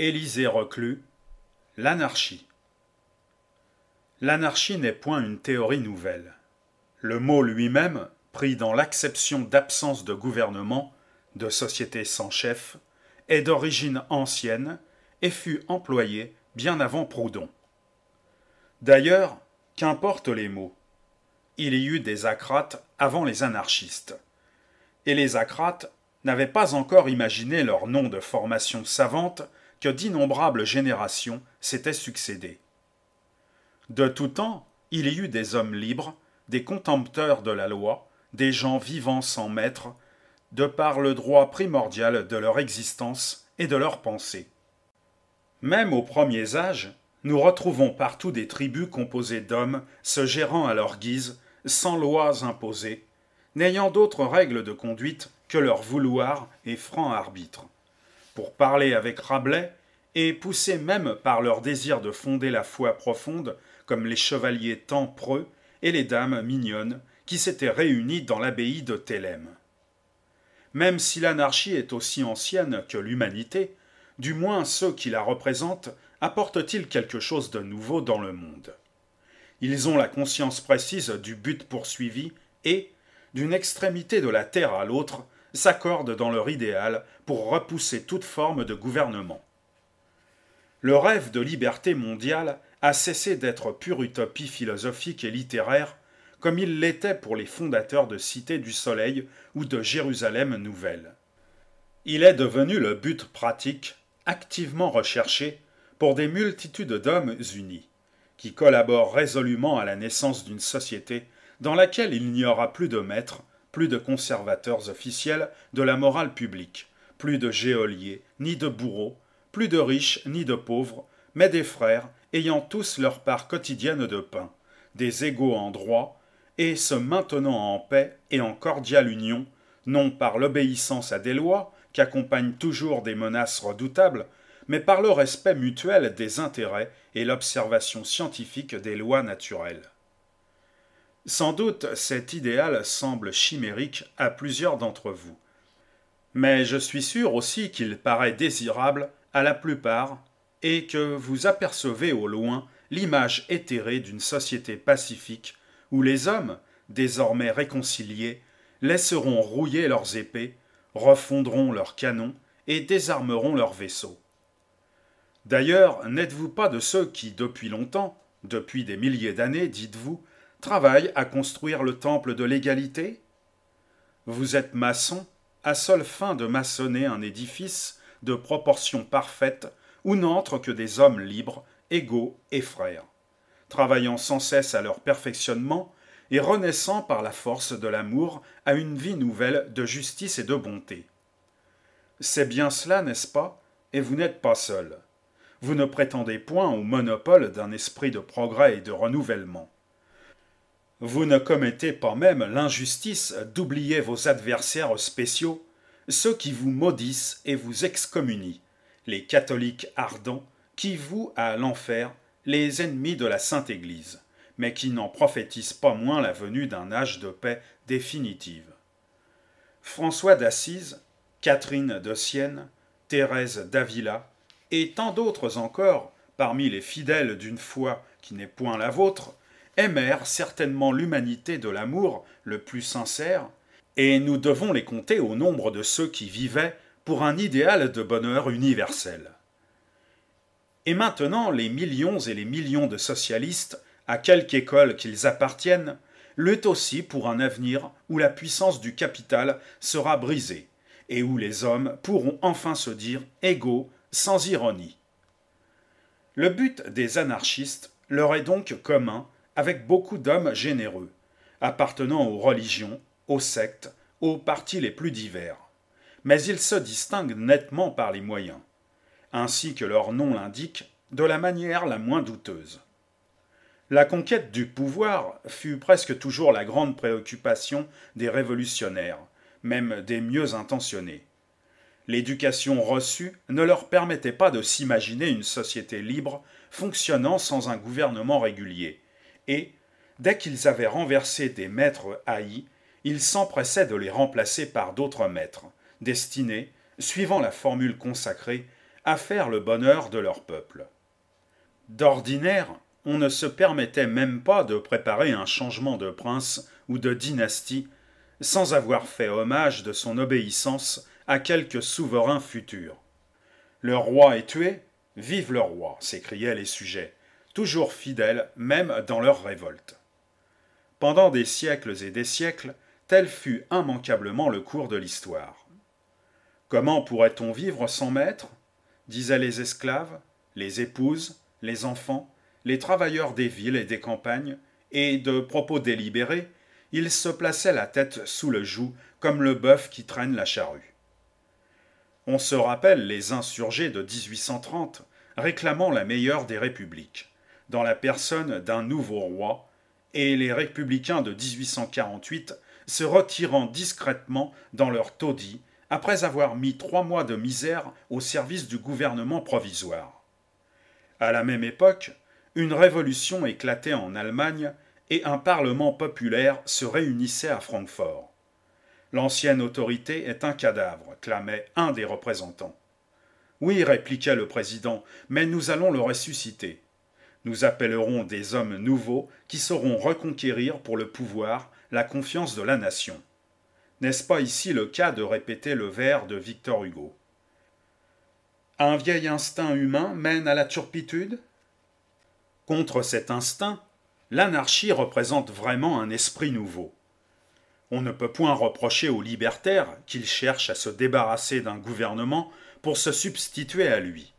Élisée Reclus, l'anarchie. L'anarchie n'est point une théorie nouvelle. Le mot lui-même, pris dans l'acception d'absence de gouvernement, de société sans chef, est d'origine ancienne et fut employé bien avant Proudhon. D'ailleurs, qu'importent les mots Il y eut des acrates avant les anarchistes. Et les acrates n'avaient pas encore imaginé leur nom de formation savante que d'innombrables générations s'étaient succédées. De tout temps, il y eut des hommes libres, des contempteurs de la loi, des gens vivant sans maître, de par le droit primordial de leur existence et de leur pensée. Même aux premiers âges, nous retrouvons partout des tribus composées d'hommes se gérant à leur guise, sans lois imposées, n'ayant d'autres règles de conduite que leur vouloir et franc arbitre pour parler avec Rabelais, et poussés même par leur désir de fonder la foi profonde, comme les chevaliers tempreux et les dames mignonnes, qui s'étaient réunies dans l'abbaye de Thélème. Même si l'anarchie est aussi ancienne que l'humanité, du moins ceux qui la représentent apportent-ils quelque chose de nouveau dans le monde. Ils ont la conscience précise du but poursuivi et, d'une extrémité de la terre à l'autre, s'accordent dans leur idéal pour repousser toute forme de gouvernement. Le rêve de liberté mondiale a cessé d'être pure utopie philosophique et littéraire, comme il l'était pour les fondateurs de Cité du Soleil ou de Jérusalem Nouvelle. Il est devenu le but pratique, activement recherché, pour des multitudes d'hommes unis, qui collaborent résolument à la naissance d'une société dans laquelle il n'y aura plus de maître, plus de conservateurs officiels de la morale publique, plus de géoliers, ni de bourreaux, plus de riches, ni de pauvres, mais des frères ayant tous leur part quotidienne de pain, des égaux en droit, et se maintenant en paix et en cordiale union, non par l'obéissance à des lois, qu'accompagnent toujours des menaces redoutables, mais par le respect mutuel des intérêts et l'observation scientifique des lois naturelles. Sans doute cet idéal semble chimérique à plusieurs d'entre vous. Mais je suis sûr aussi qu'il paraît désirable à la plupart et que vous apercevez au loin l'image éthérée d'une société pacifique où les hommes, désormais réconciliés, laisseront rouiller leurs épées, refondront leurs canons et désarmeront leurs vaisseaux. D'ailleurs, n'êtes-vous pas de ceux qui, depuis longtemps, depuis des milliers d'années, dites-vous, travaille à construire le temple de l'égalité Vous êtes maçon à seule fin de maçonner un édifice de proportions parfaites où n'entrent que des hommes libres, égaux et frères, travaillant sans cesse à leur perfectionnement et renaissant par la force de l'amour à une vie nouvelle de justice et de bonté. C'est bien cela, n'est-ce pas Et vous n'êtes pas seul. Vous ne prétendez point au monopole d'un esprit de progrès et de renouvellement. Vous ne commettez pas même l'injustice d'oublier vos adversaires spéciaux, ceux qui vous maudissent et vous excommunient, les catholiques ardents qui vouent à l'enfer les ennemis de la Sainte Église, mais qui n'en prophétisent pas moins la venue d'un âge de paix définitive. François d'Assise, Catherine de Sienne, Thérèse d'Avila, et tant d'autres encore, parmi les fidèles d'une foi qui n'est point la vôtre, aimèrent certainement l'humanité de l'amour le plus sincère, et nous devons les compter au nombre de ceux qui vivaient pour un idéal de bonheur universel. Et maintenant, les millions et les millions de socialistes, à quelque école qu'ils appartiennent, luttent aussi pour un avenir où la puissance du capital sera brisée, et où les hommes pourront enfin se dire égaux, sans ironie. Le but des anarchistes leur est donc commun avec beaucoup d'hommes généreux, appartenant aux religions, aux sectes, aux partis les plus divers. Mais ils se distinguent nettement par les moyens, ainsi que leur nom l'indique, de la manière la moins douteuse. La conquête du pouvoir fut presque toujours la grande préoccupation des révolutionnaires, même des mieux intentionnés. L'éducation reçue ne leur permettait pas de s'imaginer une société libre fonctionnant sans un gouvernement régulier, et, dès qu'ils avaient renversé des maîtres haïs, ils s'empressaient de les remplacer par d'autres maîtres, destinés, suivant la formule consacrée, à faire le bonheur de leur peuple. D'ordinaire, on ne se permettait même pas de préparer un changement de prince ou de dynastie sans avoir fait hommage de son obéissance à quelque souverain futur. Le roi est tué, vive le roi, s'écriaient les sujets toujours fidèles même dans leur révolte. Pendant des siècles et des siècles, tel fut immanquablement le cours de l'histoire. Comment pourrait-on vivre sans maître disaient les esclaves, les épouses, les enfants, les travailleurs des villes et des campagnes, et de propos délibérés, ils se plaçaient la tête sous le joug comme le bœuf qui traîne la charrue. On se rappelle les insurgés de 1830 réclamant la meilleure des républiques dans la personne d'un nouveau roi, et les républicains de 1848 se retirant discrètement dans leur taudis après avoir mis trois mois de misère au service du gouvernement provisoire. À la même époque, une révolution éclatait en Allemagne et un parlement populaire se réunissait à Francfort. L'ancienne autorité est un cadavre, clamait un des représentants. Oui, répliquait le président, mais nous allons le ressusciter nous appellerons des hommes nouveaux qui sauront reconquérir pour le pouvoir la confiance de la nation. N'est-ce pas ici le cas de répéter le vers de Victor Hugo Un vieil instinct humain mène à la turpitude Contre cet instinct, l'anarchie représente vraiment un esprit nouveau. On ne peut point reprocher aux libertaires qu'ils cherchent à se débarrasser d'un gouvernement pour se substituer à lui.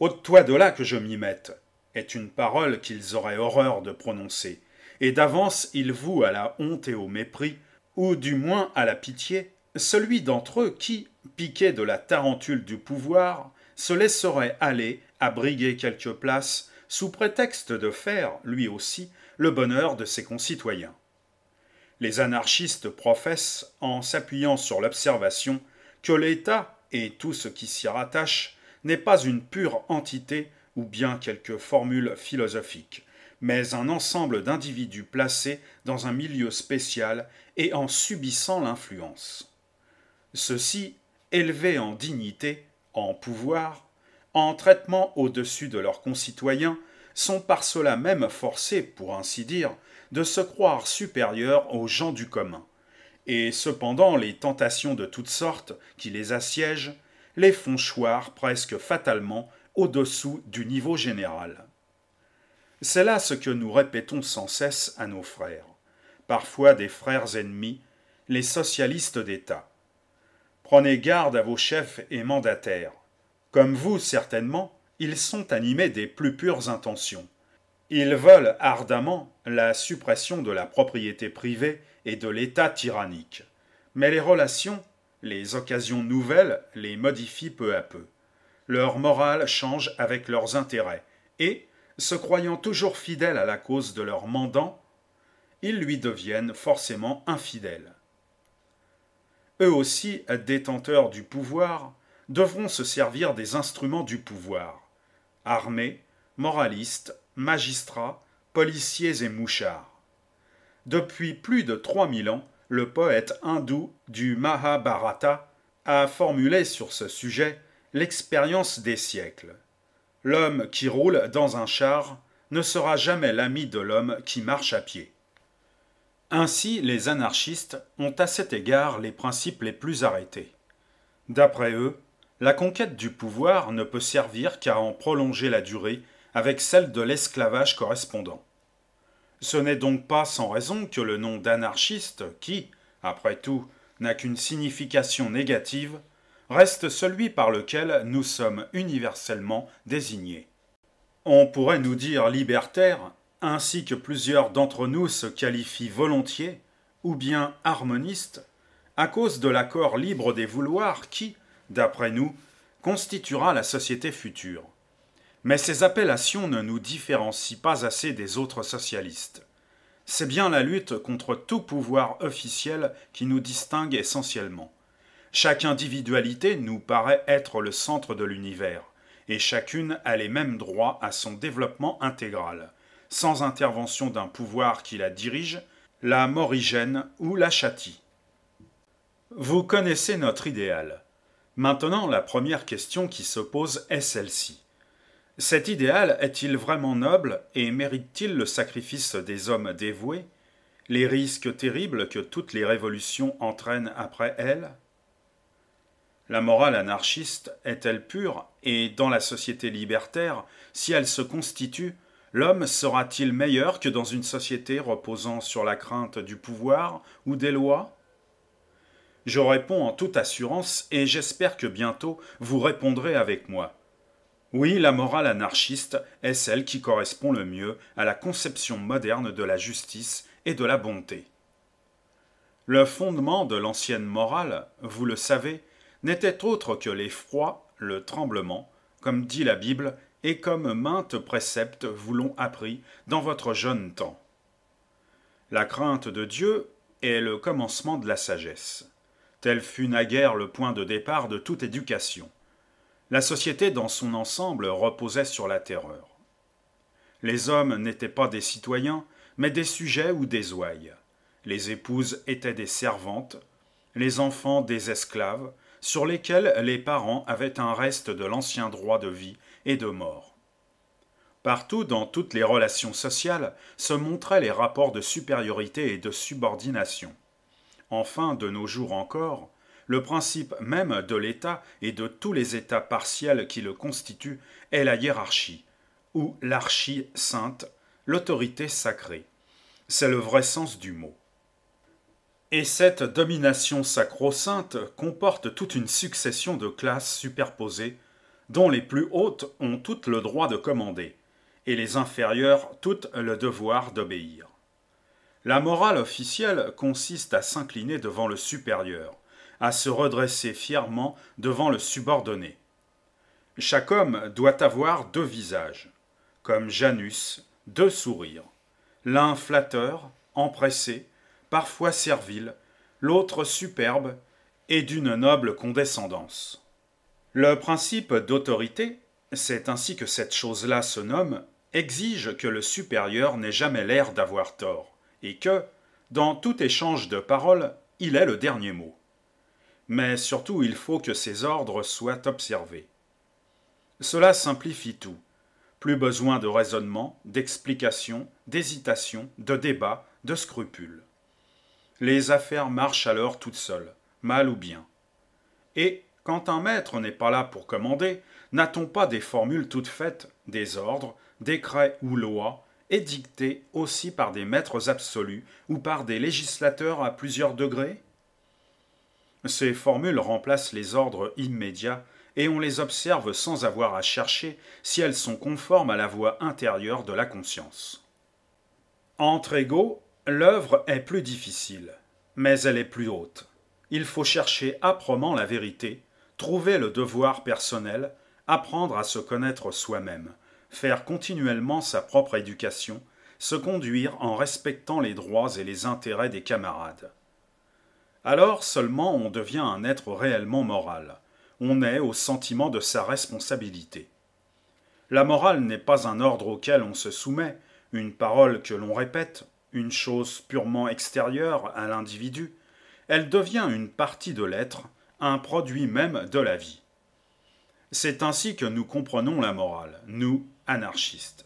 Ôte-toi de là que je m'y mette est une parole qu'ils auraient horreur de prononcer, et d'avance ils vouent à la honte et au mépris, ou du moins à la pitié, celui d'entre eux qui, piqué de la tarentule du pouvoir, se laisserait aller à briguer quelques places, sous prétexte de faire, lui aussi, le bonheur de ses concitoyens. Les anarchistes professent, en s'appuyant sur l'observation, que l'État et tout ce qui s'y rattache n'est pas une pure entité ou bien quelques formules philosophiques, mais un ensemble d'individus placés dans un milieu spécial et en subissant l'influence. Ceux-ci, élevés en dignité, en pouvoir, en traitement au-dessus de leurs concitoyens, sont par cela même forcés, pour ainsi dire, de se croire supérieurs aux gens du commun. Et cependant, les tentations de toutes sortes qui les assiègent les font choir presque fatalement au-dessous du niveau général. C'est là ce que nous répétons sans cesse à nos frères, parfois des frères ennemis, les socialistes d'État. Prenez garde à vos chefs et mandataires. Comme vous, certainement, ils sont animés des plus pures intentions. Ils veulent ardemment la suppression de la propriété privée et de l'État tyrannique. Mais les relations, les occasions nouvelles les modifient peu à peu leur morale change avec leurs intérêts, et, se croyant toujours fidèles à la cause de leur mandant, ils lui deviennent forcément infidèles. Eux aussi, détenteurs du pouvoir, devront se servir des instruments du pouvoir armés, moralistes, magistrats, policiers et mouchards. Depuis plus de 3000 ans, le poète hindou du Mahabharata a formulé sur ce sujet l'expérience des siècles. L'homme qui roule dans un char ne sera jamais l'ami de l'homme qui marche à pied. Ainsi, les anarchistes ont à cet égard les principes les plus arrêtés. D'après eux, la conquête du pouvoir ne peut servir qu'à en prolonger la durée avec celle de l'esclavage correspondant. Ce n'est donc pas sans raison que le nom d'anarchiste, qui, après tout, n'a qu'une signification négative, reste celui par lequel nous sommes universellement désignés. On pourrait nous dire libertaires, ainsi que plusieurs d'entre nous se qualifient volontiers, ou bien harmonistes, à cause de l'accord libre des vouloirs qui, d'après nous, constituera la société future. Mais ces appellations ne nous différencient pas assez des autres socialistes. C'est bien la lutte contre tout pouvoir officiel qui nous distingue essentiellement. Chaque individualité nous paraît être le centre de l'univers, et chacune a les mêmes droits à son développement intégral, sans intervention d'un pouvoir qui la dirige, la morigène ou la châtie. Vous connaissez notre idéal. Maintenant, la première question qui se pose est celle-ci. Cet idéal est-il vraiment noble et mérite-t-il le sacrifice des hommes dévoués, les risques terribles que toutes les révolutions entraînent après elles la morale anarchiste est-elle pure Et dans la société libertaire, si elle se constitue, l'homme sera-t-il meilleur que dans une société reposant sur la crainte du pouvoir ou des lois Je réponds en toute assurance et j'espère que bientôt vous répondrez avec moi. Oui, la morale anarchiste est celle qui correspond le mieux à la conception moderne de la justice et de la bonté. Le fondement de l'ancienne morale, vous le savez, n'était autre que l'effroi, le tremblement, comme dit la Bible, et comme maintes préceptes vous l'ont appris dans votre jeune temps. La crainte de Dieu est le commencement de la sagesse. Tel fut naguère le point de départ de toute éducation. La société dans son ensemble reposait sur la terreur. Les hommes n'étaient pas des citoyens, mais des sujets ou des ouailles. Les épouses étaient des servantes, les enfants des esclaves, sur lesquels les parents avaient un reste de l'ancien droit de vie et de mort. Partout dans toutes les relations sociales se montraient les rapports de supériorité et de subordination. Enfin, de nos jours encore, le principe même de l'État et de tous les États partiels qui le constituent est la hiérarchie, ou l'archie sainte, l'autorité sacrée. C'est le vrai sens du mot. Et cette domination sacro-sainte comporte toute une succession de classes superposées, dont les plus hautes ont toutes le droit de commander, et les inférieures toutes le devoir d'obéir. La morale officielle consiste à s'incliner devant le supérieur, à se redresser fièrement devant le subordonné. Chaque homme doit avoir deux visages, comme Janus, deux sourires, l'un flatteur, empressé, parfois servile, l'autre superbe et d'une noble condescendance. Le principe d'autorité, c'est ainsi que cette chose-là se nomme, exige que le supérieur n'ait jamais l'air d'avoir tort, et que, dans tout échange de paroles, il ait le dernier mot. Mais surtout, il faut que ses ordres soient observés. Cela simplifie tout. Plus besoin de raisonnement, d'explication, d'hésitation, de débat, de scrupules. Les affaires marchent alors toutes seules, mal ou bien. Et, quand un maître n'est pas là pour commander, n'a-t-on pas des formules toutes faites, des ordres, décrets ou lois, édictés aussi par des maîtres absolus ou par des législateurs à plusieurs degrés Ces formules remplacent les ordres immédiats et on les observe sans avoir à chercher si elles sont conformes à la voie intérieure de la conscience. Entre égaux, L'œuvre est plus difficile, mais elle est plus haute. Il faut chercher âprement la vérité, trouver le devoir personnel, apprendre à se connaître soi-même, faire continuellement sa propre éducation, se conduire en respectant les droits et les intérêts des camarades. Alors seulement on devient un être réellement moral, on est au sentiment de sa responsabilité. La morale n'est pas un ordre auquel on se soumet, une parole que l'on répète, une chose purement extérieure à l'individu, elle devient une partie de l'être, un produit même de la vie. C'est ainsi que nous comprenons la morale, nous, anarchistes.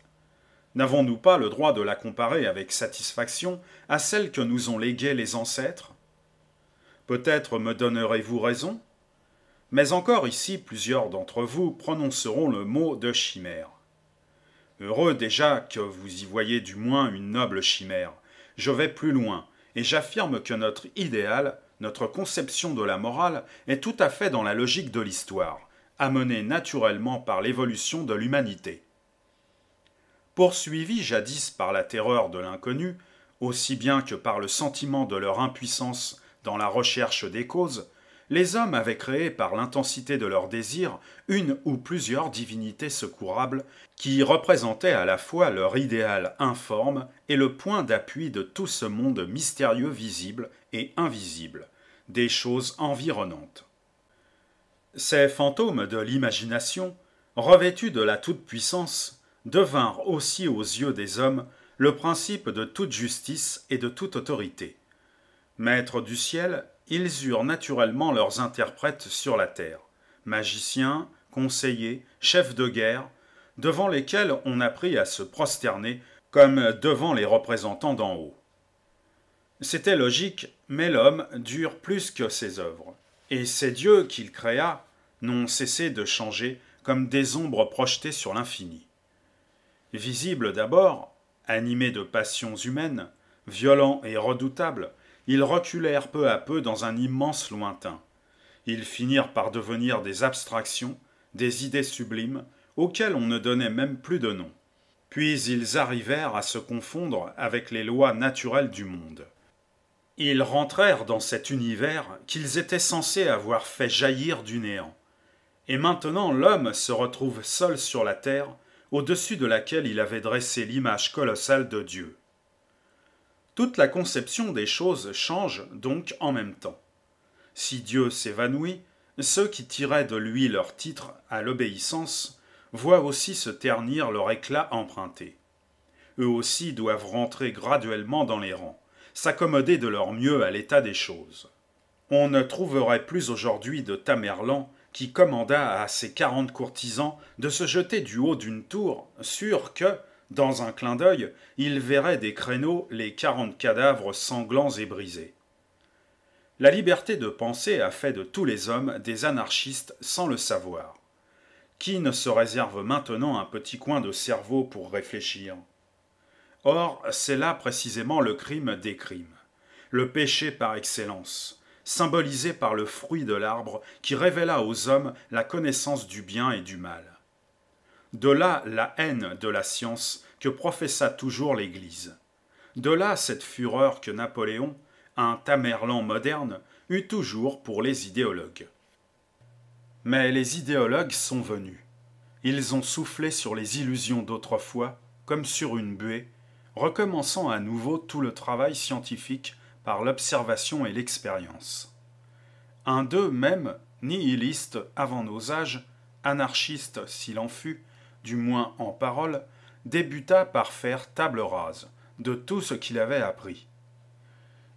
N'avons-nous pas le droit de la comparer avec satisfaction à celle que nous ont léguée les ancêtres Peut-être me donnerez-vous raison, mais encore ici plusieurs d'entre vous prononceront le mot de chimère. Heureux déjà que vous y voyez du moins une noble chimère. Je vais plus loin, et j'affirme que notre idéal, notre conception de la morale, est tout à fait dans la logique de l'histoire, amenée naturellement par l'évolution de l'humanité. Poursuivis jadis par la terreur de l'inconnu, aussi bien que par le sentiment de leur impuissance dans la recherche des causes, les hommes avaient créé par l'intensité de leur désir une ou plusieurs divinités secourables qui représentaient à la fois leur idéal informe et le point d'appui de tout ce monde mystérieux visible et invisible, des choses environnantes. Ces fantômes de l'imagination, revêtus de la toute-puissance, devinrent aussi aux yeux des hommes le principe de toute justice et de toute autorité. Maître du ciel, ils eurent naturellement leurs interprètes sur la terre, magiciens, conseillers, chefs de guerre, devant lesquels on apprit à se prosterner comme devant les représentants d'en haut. C'était logique, mais l'homme dure plus que ses œuvres, et ces dieux qu'il créa n'ont cessé de changer comme des ombres projetées sur l'infini. Visibles d'abord, animés de passions humaines, violents et redoutables, ils reculèrent peu à peu dans un immense lointain. Ils finirent par devenir des abstractions, des idées sublimes, auxquelles on ne donnait même plus de nom. Puis ils arrivèrent à se confondre avec les lois naturelles du monde. Ils rentrèrent dans cet univers qu'ils étaient censés avoir fait jaillir du néant. Et maintenant l'homme se retrouve seul sur la terre, au-dessus de laquelle il avait dressé l'image colossale de Dieu. Toute la conception des choses change donc en même temps. Si Dieu s'évanouit, ceux qui tiraient de lui leur titre à l'obéissance voient aussi se ternir leur éclat emprunté. Eux aussi doivent rentrer graduellement dans les rangs, s'accommoder de leur mieux à l'état des choses. On ne trouverait plus aujourd'hui de Tamerlan qui commanda à ses quarante courtisans de se jeter du haut d'une tour, sûr que, dans un clin d'œil, il verrait des créneaux les quarante cadavres sanglants et brisés. La liberté de penser a fait de tous les hommes des anarchistes sans le savoir. Qui ne se réserve maintenant un petit coin de cerveau pour réfléchir Or, c'est là précisément le crime des crimes, le péché par excellence, symbolisé par le fruit de l'arbre qui révéla aux hommes la connaissance du bien et du mal. De là la haine de la science que professa toujours l'Église. De là cette fureur que Napoléon, un Tamerlan moderne, eut toujours pour les idéologues. Mais les idéologues sont venus. Ils ont soufflé sur les illusions d'autrefois, comme sur une buée, recommençant à nouveau tout le travail scientifique par l'observation et l'expérience. Un d'eux même, nihiliste avant nos âges, anarchiste s'il en fut, du moins en parole, débuta par faire table rase de tout ce qu'il avait appris.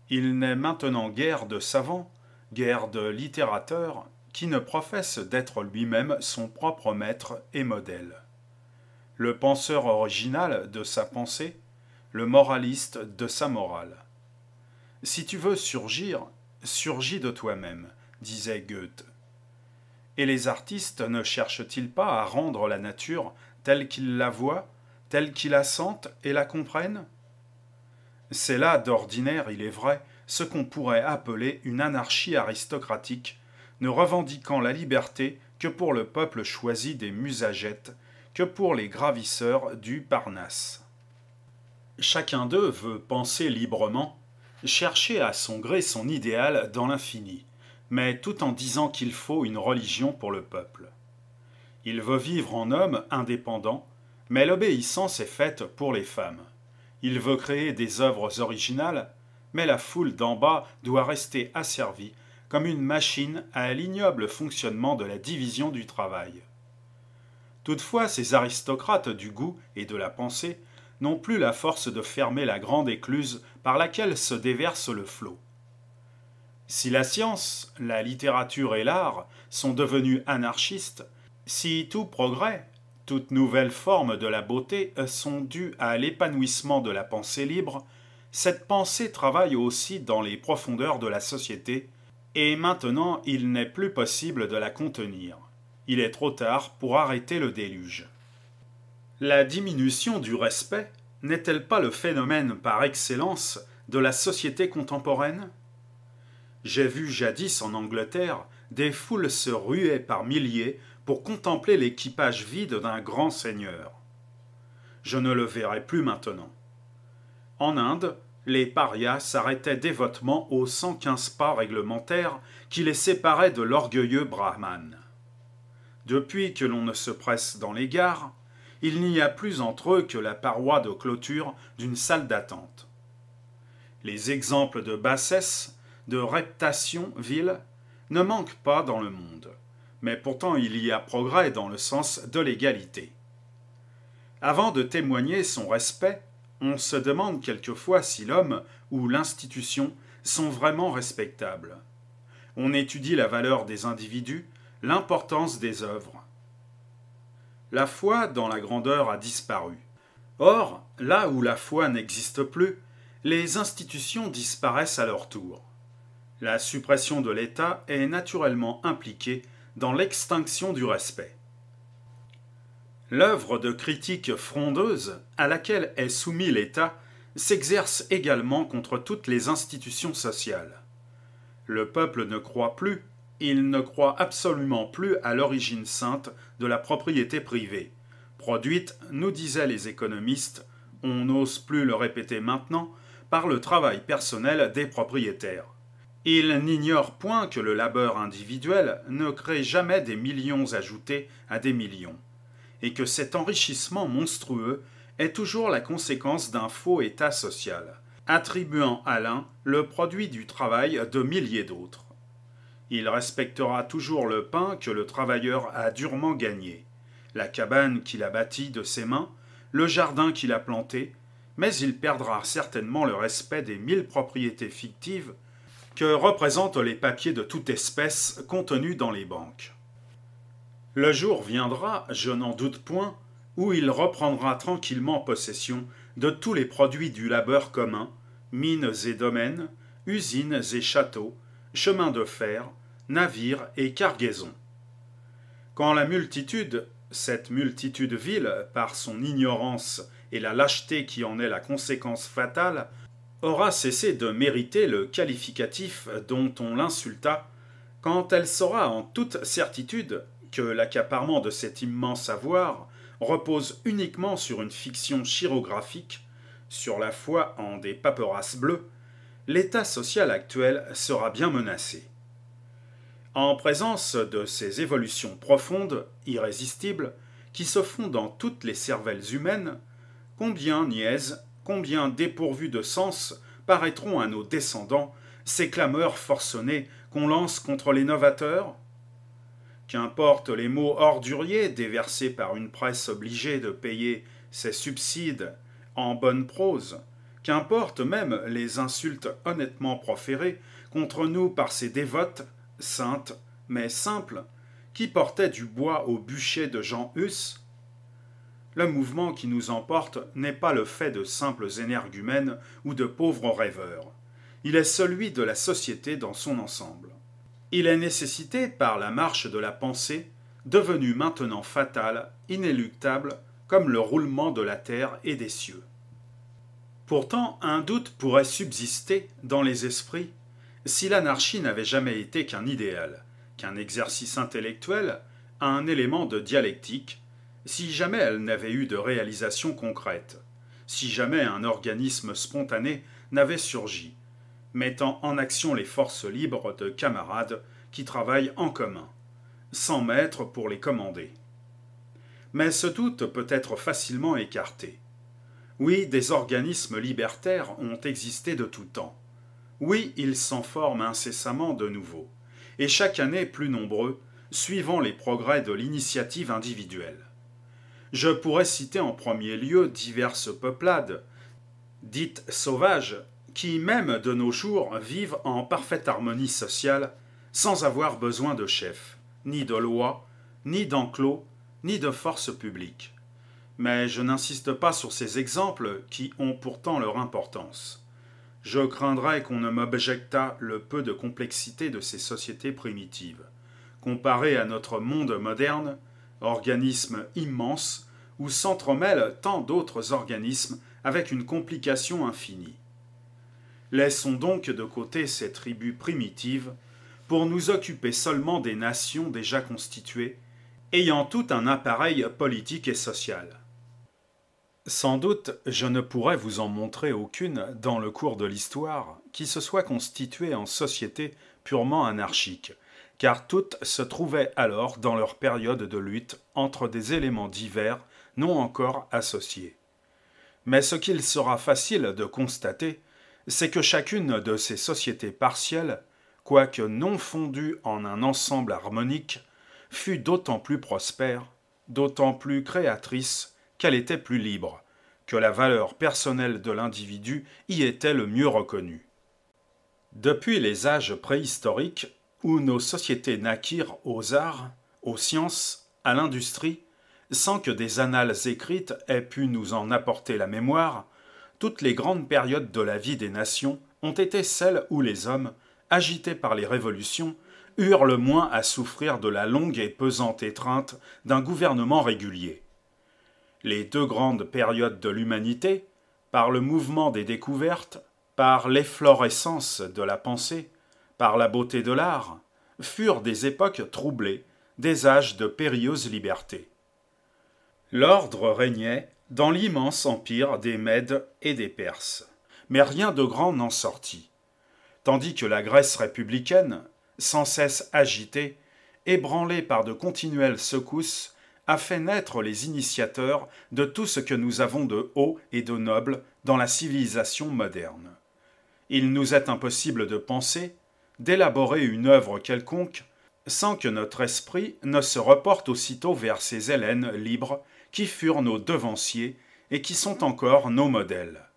Il n'est maintenant guère de savant, guère de littérateur, qui ne professe d'être lui-même son propre maître et modèle. Le penseur original de sa pensée, le moraliste de sa morale. Si tu veux surgir, surgis de toi-même, disait Goethe. Et les artistes ne cherchent-ils pas à rendre la nature telle qu'ils la voient, telle qu'ils la sentent et la comprennent C'est là, d'ordinaire, il est vrai, ce qu'on pourrait appeler une anarchie aristocratique, ne revendiquant la liberté que pour le peuple choisi des musagettes, que pour les gravisseurs du Parnasse. Chacun d'eux veut penser librement, chercher à son gré son idéal dans l'infini mais tout en disant qu'il faut une religion pour le peuple. Il veut vivre en homme indépendant, mais l'obéissance est faite pour les femmes. Il veut créer des œuvres originales, mais la foule d'en bas doit rester asservie comme une machine à l'ignoble fonctionnement de la division du travail. Toutefois, ces aristocrates du goût et de la pensée n'ont plus la force de fermer la grande écluse par laquelle se déverse le flot. Si la science, la littérature et l'art sont devenus anarchistes, si tout progrès, toute nouvelle forme de la beauté sont dues à l'épanouissement de la pensée libre, cette pensée travaille aussi dans les profondeurs de la société, et maintenant il n'est plus possible de la contenir. Il est trop tard pour arrêter le déluge. La diminution du respect n'est-elle pas le phénomène par excellence de la société contemporaine j'ai vu jadis en Angleterre des foules se ruaient par milliers pour contempler l'équipage vide d'un grand seigneur. Je ne le verrai plus maintenant. En Inde, les parias s'arrêtaient dévotement aux 115 pas réglementaires qui les séparaient de l'orgueilleux brahman. Depuis que l'on ne se presse dans les gares, il n'y a plus entre eux que la paroi de clôture d'une salle d'attente. Les exemples de bassesse de Reptation-Ville ne manque pas dans le monde, mais pourtant il y a progrès dans le sens de l'égalité. Avant de témoigner son respect, on se demande quelquefois si l'homme ou l'institution sont vraiment respectables. On étudie la valeur des individus, l'importance des œuvres. La foi dans la grandeur a disparu. Or, là où la foi n'existe plus, les institutions disparaissent à leur tour. La suppression de l'État est naturellement impliquée dans l'extinction du respect. L'œuvre de critique frondeuse à laquelle est soumis l'État s'exerce également contre toutes les institutions sociales. Le peuple ne croit plus, il ne croit absolument plus à l'origine sainte de la propriété privée. Produite, nous disaient les économistes, on n'ose plus le répéter maintenant, par le travail personnel des propriétaires. Il n'ignore point que le labeur individuel ne crée jamais des millions ajoutés à des millions, et que cet enrichissement monstrueux est toujours la conséquence d'un faux état social, attribuant à l'un le produit du travail de milliers d'autres. Il respectera toujours le pain que le travailleur a durement gagné, la cabane qu'il a bâtie de ses mains, le jardin qu'il a planté, mais il perdra certainement le respect des mille propriétés fictives que représentent les papiers de toute espèce contenus dans les banques. Le jour viendra, je n'en doute point, où il reprendra tranquillement possession de tous les produits du labeur commun, mines et domaines, usines et châteaux, chemins de fer, navires et cargaisons. Quand la multitude, cette multitude vile, par son ignorance et la lâcheté qui en est la conséquence fatale, aura cessé de mériter le qualificatif dont on l'insulta quand elle saura en toute certitude que l'accaparement de cet immense savoir repose uniquement sur une fiction chirographique, sur la foi en des paperasses bleues, l'état social actuel sera bien menacé. En présence de ces évolutions profondes, irrésistibles, qui se font dans toutes les cervelles humaines, combien niaise, combien dépourvus de sens paraîtront à nos descendants ces clameurs forcenées qu'on lance contre les novateurs Qu'importent les mots orduriers déversés par une presse obligée de payer ses subsides en bonne prose Qu'importent même les insultes honnêtement proférées contre nous par ces dévotes, saintes mais simples, qui portaient du bois au bûcher de Jean Hus le mouvement qui nous emporte n'est pas le fait de simples énergumènes ou de pauvres rêveurs. Il est celui de la société dans son ensemble. Il est nécessité par la marche de la pensée, devenue maintenant fatale, inéluctable, comme le roulement de la terre et des cieux. Pourtant, un doute pourrait subsister dans les esprits si l'anarchie n'avait jamais été qu'un idéal, qu'un exercice intellectuel, un élément de dialectique, si jamais elle n'avait eu de réalisation concrète, si jamais un organisme spontané n'avait surgi, mettant en action les forces libres de camarades qui travaillent en commun, sans maître pour les commander. Mais ce doute peut être facilement écarté. Oui, des organismes libertaires ont existé de tout temps. Oui, ils s'en forment incessamment de nouveaux, et chaque année plus nombreux, suivant les progrès de l'initiative individuelle. Je pourrais citer en premier lieu diverses peuplades, dites sauvages, qui même de nos jours vivent en parfaite harmonie sociale, sans avoir besoin de chefs, ni de lois, ni d'enclos, ni de forces publiques. Mais je n'insiste pas sur ces exemples qui ont pourtant leur importance. Je craindrais qu'on ne m'objectât le peu de complexité de ces sociétés primitives. Comparées à notre monde moderne, organisme immense où s'entremêlent tant d'autres organismes avec une complication infinie. Laissons donc de côté ces tribus primitives pour nous occuper seulement des nations déjà constituées, ayant tout un appareil politique et social. Sans doute, je ne pourrais vous en montrer aucune dans le cours de l'histoire qui se soit constituée en société purement anarchique, car toutes se trouvaient alors dans leur période de lutte entre des éléments divers non encore associées. Mais ce qu'il sera facile de constater, c'est que chacune de ces sociétés partielles, quoique non fondues en un ensemble harmonique, fut d'autant plus prospère, d'autant plus créatrice qu'elle était plus libre, que la valeur personnelle de l'individu y était le mieux reconnue. Depuis les âges préhistoriques, où nos sociétés naquirent aux arts, aux sciences, à l'industrie, sans que des annales écrites aient pu nous en apporter la mémoire, toutes les grandes périodes de la vie des nations ont été celles où les hommes, agités par les révolutions, eurent le moins à souffrir de la longue et pesante étreinte d'un gouvernement régulier. Les deux grandes périodes de l'humanité, par le mouvement des découvertes, par l'efflorescence de la pensée, par la beauté de l'art, furent des époques troublées, des âges de périlleuse liberté. L'ordre régnait dans l'immense empire des Mèdes et des Perses. Mais rien de grand n'en sortit. Tandis que la Grèce républicaine, sans cesse agitée, ébranlée par de continuelles secousses, a fait naître les initiateurs de tout ce que nous avons de haut et de noble dans la civilisation moderne. Il nous est impossible de penser, d'élaborer une œuvre quelconque, sans que notre esprit ne se reporte aussitôt vers ces Hélènes libres qui furent nos devanciers et qui sont encore nos modèles.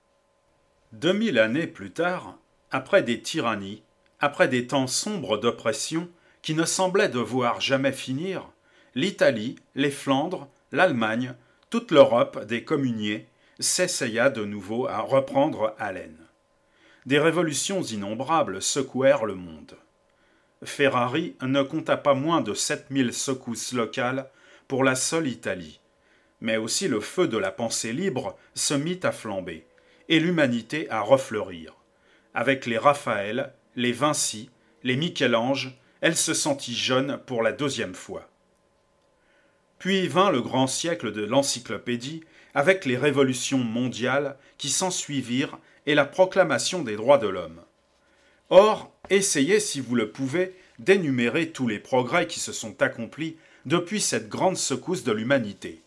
Deux mille années plus tard, après des tyrannies, après des temps sombres d'oppression qui ne semblaient devoir jamais finir, l'Italie, les Flandres, l'Allemagne, toute l'Europe des communiers s'essaya de nouveau à reprendre haleine. Des révolutions innombrables secouèrent le monde. Ferrari ne compta pas moins de sept mille secousses locales pour la seule Italie, mais aussi le feu de la pensée libre se mit à flamber, et l'humanité à refleurir. Avec les Raphaël, les Vinci, les Michel-Ange, elle se sentit jeune pour la deuxième fois. Puis vint le grand siècle de l'encyclopédie, avec les révolutions mondiales qui s'ensuivirent et la proclamation des droits de l'homme. Or, essayez, si vous le pouvez, d'énumérer tous les progrès qui se sont accomplis depuis cette grande secousse de l'humanité.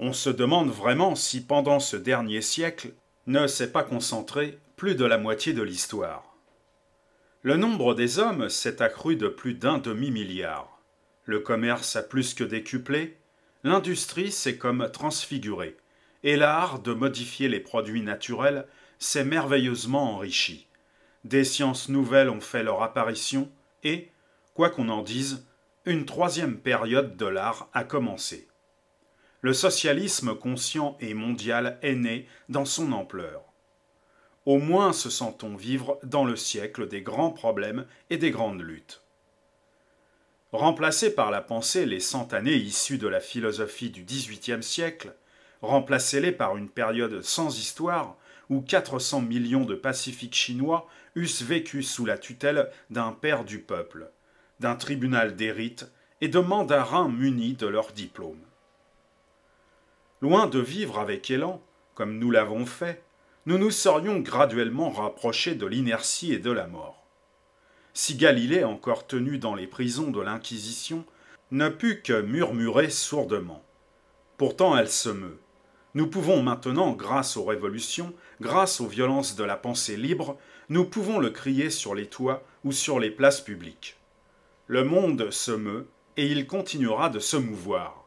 On se demande vraiment si pendant ce dernier siècle ne s'est pas concentré plus de la moitié de l'histoire. Le nombre des hommes s'est accru de plus d'un demi-milliard. Le commerce a plus que décuplé, l'industrie s'est comme transfigurée, et l'art de modifier les produits naturels s'est merveilleusement enrichi. Des sciences nouvelles ont fait leur apparition, et, quoi qu'on en dise, une troisième période de l'art a commencé le socialisme conscient et mondial est né dans son ampleur. Au moins se sent-on vivre dans le siècle des grands problèmes et des grandes luttes. Remplacez par la pensée les cent années issues de la philosophie du XVIIIe siècle, remplacez-les par une période sans histoire où 400 millions de pacifiques chinois eussent vécu sous la tutelle d'un père du peuple, d'un tribunal d'hérite et de mandarins munis de leurs diplômes. Loin de vivre avec élan, comme nous l'avons fait, nous nous serions graduellement rapprochés de l'inertie et de la mort. Si Galilée, encore tenu dans les prisons de l'Inquisition, ne put que murmurer sourdement. Pourtant elle se meut. Nous pouvons maintenant, grâce aux révolutions, grâce aux violences de la pensée libre, nous pouvons le crier sur les toits ou sur les places publiques. Le monde se meut et il continuera de se mouvoir.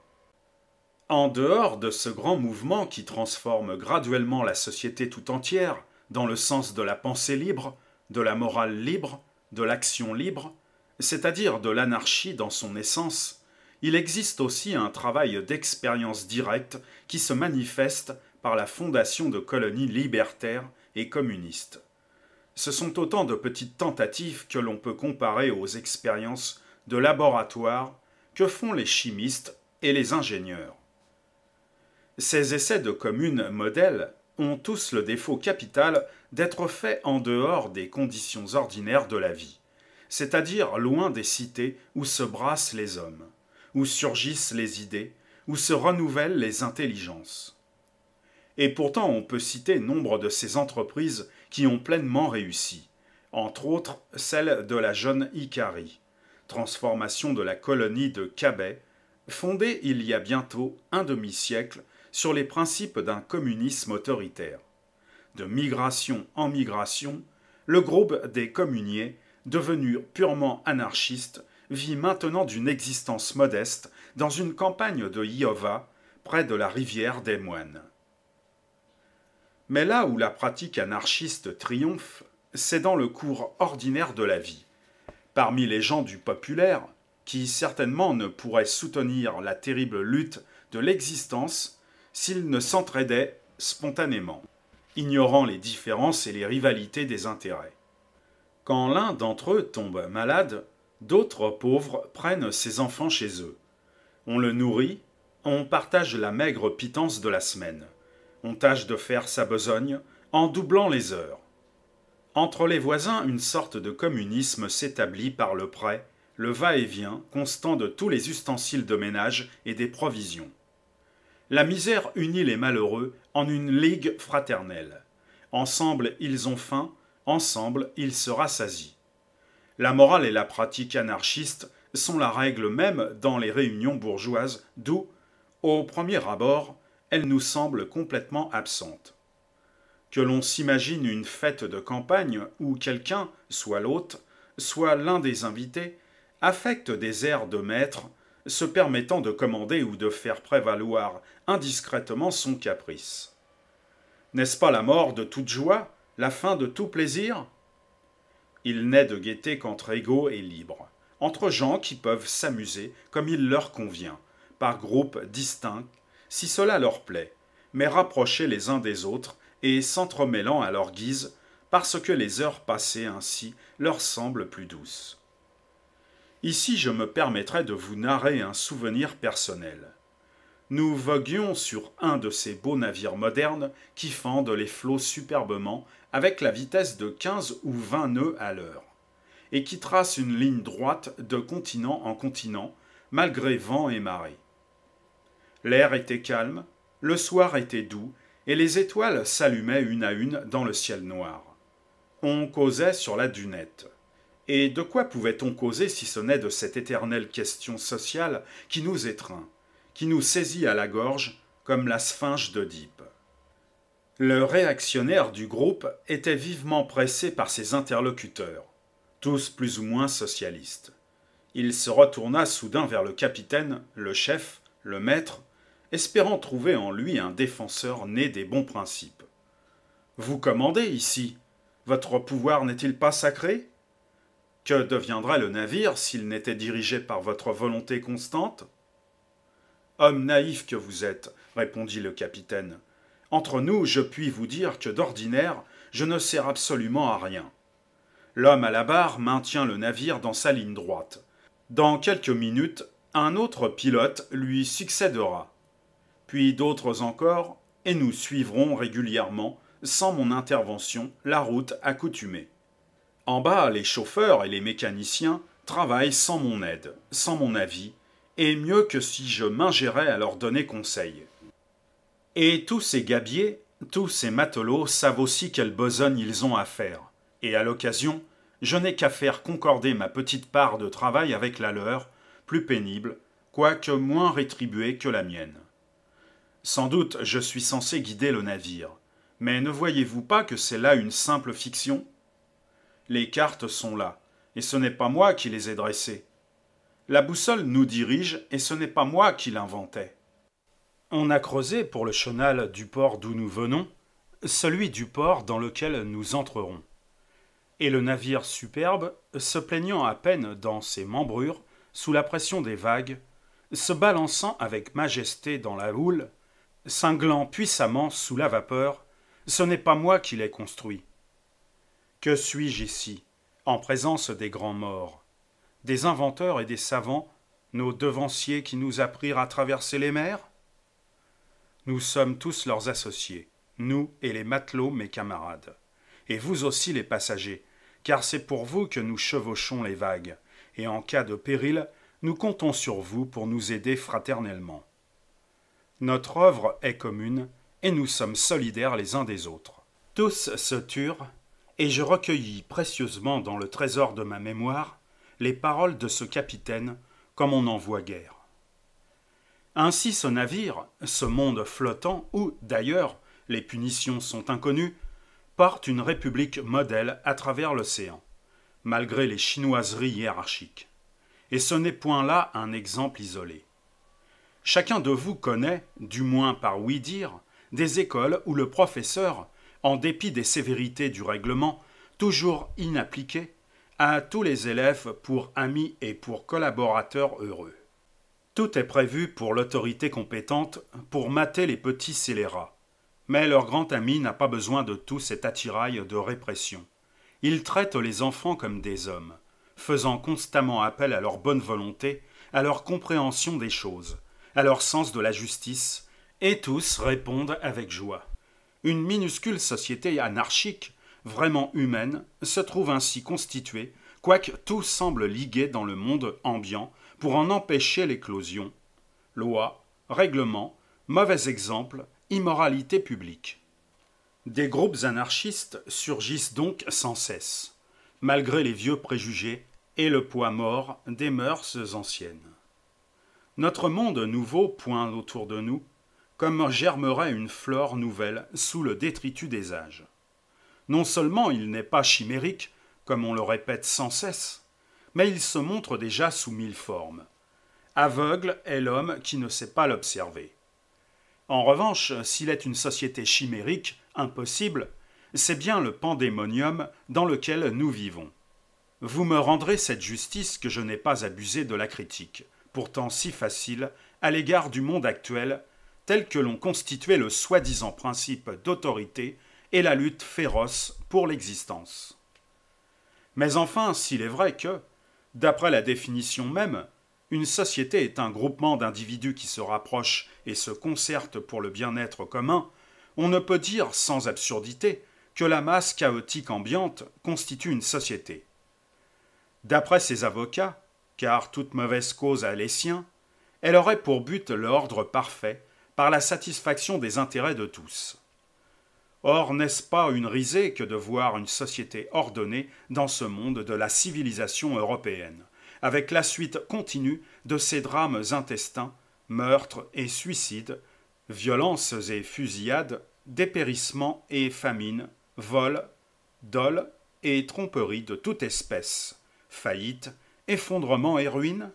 En dehors de ce grand mouvement qui transforme graduellement la société tout entière dans le sens de la pensée libre, de la morale libre, de l'action libre, c'est-à-dire de l'anarchie dans son essence, il existe aussi un travail d'expérience directe qui se manifeste par la fondation de colonies libertaires et communistes. Ce sont autant de petites tentatives que l'on peut comparer aux expériences de laboratoire que font les chimistes et les ingénieurs. Ces essais de communes modèles ont tous le défaut capital d'être faits en dehors des conditions ordinaires de la vie, c'est-à-dire loin des cités où se brassent les hommes, où surgissent les idées, où se renouvellent les intelligences. Et pourtant on peut citer nombre de ces entreprises qui ont pleinement réussi, entre autres celle de la jeune Icarie, transformation de la colonie de Cabet, fondée il y a bientôt un demi-siècle sur les principes d'un communisme autoritaire. De migration en migration, le groupe des communiers, devenu purement anarchiste, vit maintenant d'une existence modeste dans une campagne de Iowa, près de la rivière des moines. Mais là où la pratique anarchiste triomphe, c'est dans le cours ordinaire de la vie. Parmi les gens du populaire, qui certainement ne pourraient soutenir la terrible lutte de l'existence, s'ils ne s'entraidaient spontanément, ignorant les différences et les rivalités des intérêts. Quand l'un d'entre eux tombe malade, d'autres pauvres prennent ses enfants chez eux. On le nourrit, on partage la maigre pitance de la semaine. On tâche de faire sa besogne en doublant les heures. Entre les voisins, une sorte de communisme s'établit par le prêt, le va-et-vient constant de tous les ustensiles de ménage et des provisions. La misère unit les malheureux en une ligue fraternelle. Ensemble ils ont faim, ensemble ils se rassasient. La morale et la pratique anarchiste sont la règle même dans les réunions bourgeoises, d'où, au premier abord, elles nous semblent complètement absentes. Que l'on s'imagine une fête de campagne où quelqu'un, soit l'hôte, soit l'un des invités, affecte des airs de maître se permettant de commander ou de faire prévaloir indiscrètement son caprice. N'est-ce pas la mort de toute joie, la fin de tout plaisir Il n'est de gaieté qu'entre égaux et libres, entre gens qui peuvent s'amuser comme il leur convient, par groupes distincts, si cela leur plaît, mais rapprochés les uns des autres et s'entremêlant à leur guise, parce que les heures passées ainsi leur semblent plus douces. Ici, je me permettrai de vous narrer un souvenir personnel. Nous voguions sur un de ces beaux navires modernes qui fendent les flots superbement avec la vitesse de 15 ou 20 nœuds à l'heure, et qui tracent une ligne droite de continent en continent, malgré vent et marée. L'air était calme, le soir était doux, et les étoiles s'allumaient une à une dans le ciel noir. On causait sur la dunette. Et de quoi pouvait-on causer si ce n'est de cette éternelle question sociale qui nous étreint, qui nous saisit à la gorge comme la sphinge d'Oedipe Le réactionnaire du groupe était vivement pressé par ses interlocuteurs, tous plus ou moins socialistes. Il se retourna soudain vers le capitaine, le chef, le maître, espérant trouver en lui un défenseur né des bons principes. Vous commandez ici. Votre pouvoir n'est-il pas sacré que deviendrait le navire s'il n'était dirigé par votre volonté constante Homme naïf que vous êtes, répondit le capitaine. Entre nous, je puis vous dire que d'ordinaire, je ne sers absolument à rien. L'homme à la barre maintient le navire dans sa ligne droite. Dans quelques minutes, un autre pilote lui succédera. Puis d'autres encore, et nous suivrons régulièrement, sans mon intervention, la route accoutumée. En bas, les chauffeurs et les mécaniciens travaillent sans mon aide, sans mon avis, et mieux que si je m'ingérais à leur donner conseil. Et tous ces gabiers, tous ces matelots savent aussi quelle besogne ils ont à faire, et à l'occasion, je n'ai qu'à faire concorder ma petite part de travail avec la leur, plus pénible, quoique moins rétribuée que la mienne. Sans doute je suis censé guider le navire, mais ne voyez-vous pas que c'est là une simple fiction les cartes sont là, et ce n'est pas moi qui les ai dressées. La boussole nous dirige, et ce n'est pas moi qui l'inventais. On a creusé pour le chenal du port d'où nous venons, celui du port dans lequel nous entrerons. Et le navire superbe, se plaignant à peine dans ses membrures, sous la pression des vagues, se balançant avec majesté dans la houle, cinglant puissamment sous la vapeur, ce n'est pas moi qui l'ai construit. Que suis-je ici, en présence des grands morts Des inventeurs et des savants, nos devanciers qui nous apprirent à traverser les mers Nous sommes tous leurs associés, nous et les matelots, mes camarades, et vous aussi les passagers, car c'est pour vous que nous chevauchons les vagues, et en cas de péril, nous comptons sur vous pour nous aider fraternellement. Notre œuvre est commune, et nous sommes solidaires les uns des autres. Tous se turent et je recueillis précieusement dans le trésor de ma mémoire les paroles de ce capitaine comme on n'en voit guère. Ainsi ce navire, ce monde flottant où, d'ailleurs, les punitions sont inconnues, porte une république modèle à travers l'océan, malgré les chinoiseries hiérarchiques. Et ce n'est point là un exemple isolé. Chacun de vous connaît, du moins par oui dire, des écoles où le professeur, en dépit des sévérités du règlement, toujours inappliqué, à tous les élèves pour amis et pour collaborateurs heureux. Tout est prévu pour l'autorité compétente pour mater les petits scélérats. Mais leur grand ami n'a pas besoin de tout cet attirail de répression. Il traite les enfants comme des hommes, faisant constamment appel à leur bonne volonté, à leur compréhension des choses, à leur sens de la justice, et tous répondent avec joie. Une minuscule société anarchique, vraiment humaine, se trouve ainsi constituée, quoique tout semble ligué dans le monde ambiant pour en empêcher l'éclosion. Lois, règlements, mauvais exemple, immoralité publique. Des groupes anarchistes surgissent donc sans cesse, malgré les vieux préjugés et le poids mort des mœurs anciennes. Notre monde nouveau pointe autour de nous comme germerait une flore nouvelle sous le détritus des âges. Non seulement il n'est pas chimérique, comme on le répète sans cesse, mais il se montre déjà sous mille formes. Aveugle est l'homme qui ne sait pas l'observer. En revanche, s'il est une société chimérique, impossible, c'est bien le pandémonium dans lequel nous vivons. Vous me rendrez cette justice que je n'ai pas abusé de la critique, pourtant si facile, à l'égard du monde actuel tel que l'on constituait le soi-disant principe d'autorité et la lutte féroce pour l'existence. Mais enfin, s'il est vrai que, d'après la définition même, une société est un groupement d'individus qui se rapprochent et se concertent pour le bien-être commun, on ne peut dire sans absurdité que la masse chaotique ambiante constitue une société. D'après ses avocats, car toute mauvaise cause a les siens, elle aurait pour but l'ordre parfait par la satisfaction des intérêts de tous. Or, n'est-ce pas une risée que de voir une société ordonnée dans ce monde de la civilisation européenne, avec la suite continue de ces drames intestins, meurtres et suicides, violences et fusillades, dépérissements et famines, vols, doles et tromperies de toute espèce, faillites, effondrements et ruines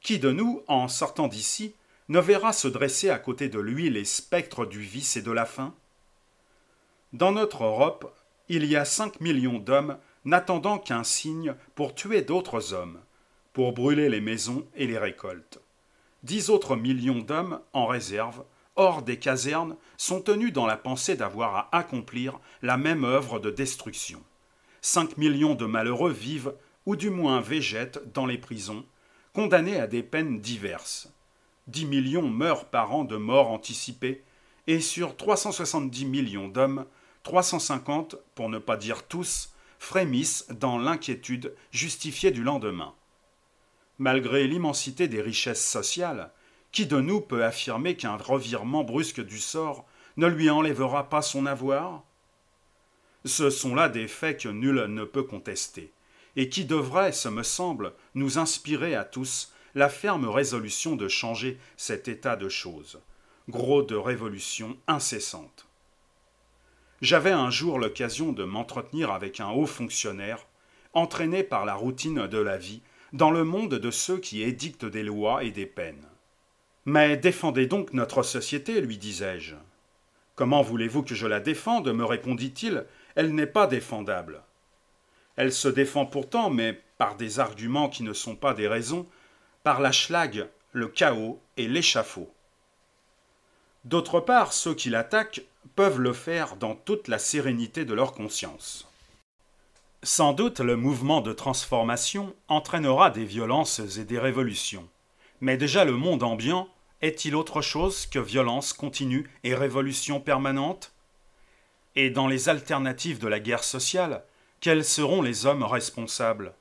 Qui de nous, en sortant d'ici, ne verra se dresser à côté de lui les spectres du vice et de la faim Dans notre Europe, il y a 5 millions d'hommes n'attendant qu'un signe pour tuer d'autres hommes, pour brûler les maisons et les récoltes. Dix autres millions d'hommes en réserve, hors des casernes, sont tenus dans la pensée d'avoir à accomplir la même œuvre de destruction. Cinq millions de malheureux vivent, ou du moins végètent, dans les prisons, condamnés à des peines diverses. 10 millions meurent par an de morts anticipées, et sur 370 millions d'hommes, 350, pour ne pas dire tous, frémissent dans l'inquiétude justifiée du lendemain. Malgré l'immensité des richesses sociales, qui de nous peut affirmer qu'un revirement brusque du sort ne lui enlèvera pas son avoir Ce sont là des faits que nul ne peut contester, et qui devraient, ce me semble, nous inspirer à tous la ferme résolution de changer cet état de choses, gros de révolution incessante. J'avais un jour l'occasion de m'entretenir avec un haut fonctionnaire, entraîné par la routine de la vie, dans le monde de ceux qui édictent des lois et des peines. Mais défendez donc notre société, lui disais-je. Comment voulez-vous que je la défende me répondit-il. Elle n'est pas défendable. Elle se défend pourtant, mais par des arguments qui ne sont pas des raisons, par la schlag, le chaos et l'échafaud. D'autre part, ceux qui l'attaquent peuvent le faire dans toute la sérénité de leur conscience. Sans doute le mouvement de transformation entraînera des violences et des révolutions, mais déjà le monde ambiant est-il autre chose que violence continue et révolution permanente Et dans les alternatives de la guerre sociale, quels seront les hommes responsables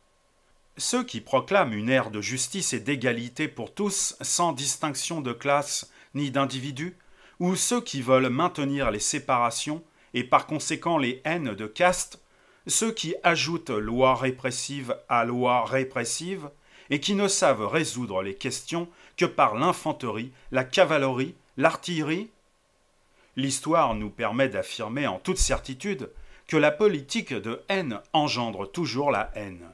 ceux qui proclament une ère de justice et d'égalité pour tous, sans distinction de classe ni d'individu, ou ceux qui veulent maintenir les séparations et par conséquent les haines de caste, ceux qui ajoutent loi répressive à loi répressive, et qui ne savent résoudre les questions que par l'infanterie, la cavalerie, l'artillerie L'histoire nous permet d'affirmer en toute certitude que la politique de haine engendre toujours la haine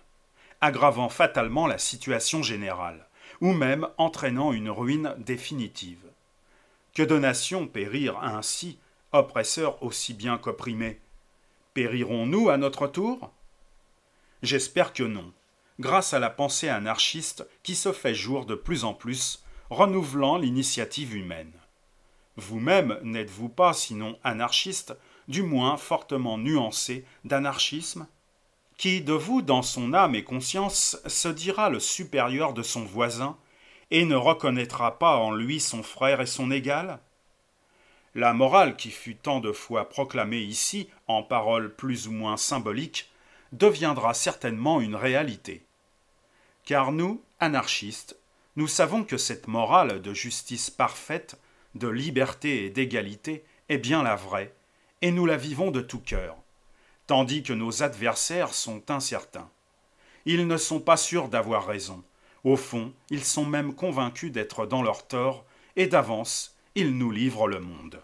aggravant fatalement la situation générale, ou même entraînant une ruine définitive. Que de nations périr ainsi, oppresseurs aussi bien qu'opprimés Périrons-nous à notre tour J'espère que non, grâce à la pensée anarchiste qui se fait jour de plus en plus, renouvelant l'initiative humaine. Vous-même n'êtes-vous pas, sinon anarchiste, du moins fortement nuancé d'anarchisme qui de vous dans son âme et conscience se dira le supérieur de son voisin, et ne reconnaîtra pas en lui son frère et son égal La morale qui fut tant de fois proclamée ici, en paroles plus ou moins symboliques, deviendra certainement une réalité. Car nous, anarchistes, nous savons que cette morale de justice parfaite, de liberté et d'égalité est bien la vraie, et nous la vivons de tout cœur tandis que nos adversaires sont incertains. Ils ne sont pas sûrs d'avoir raison. Au fond, ils sont même convaincus d'être dans leur tort, et d'avance, ils nous livrent le monde.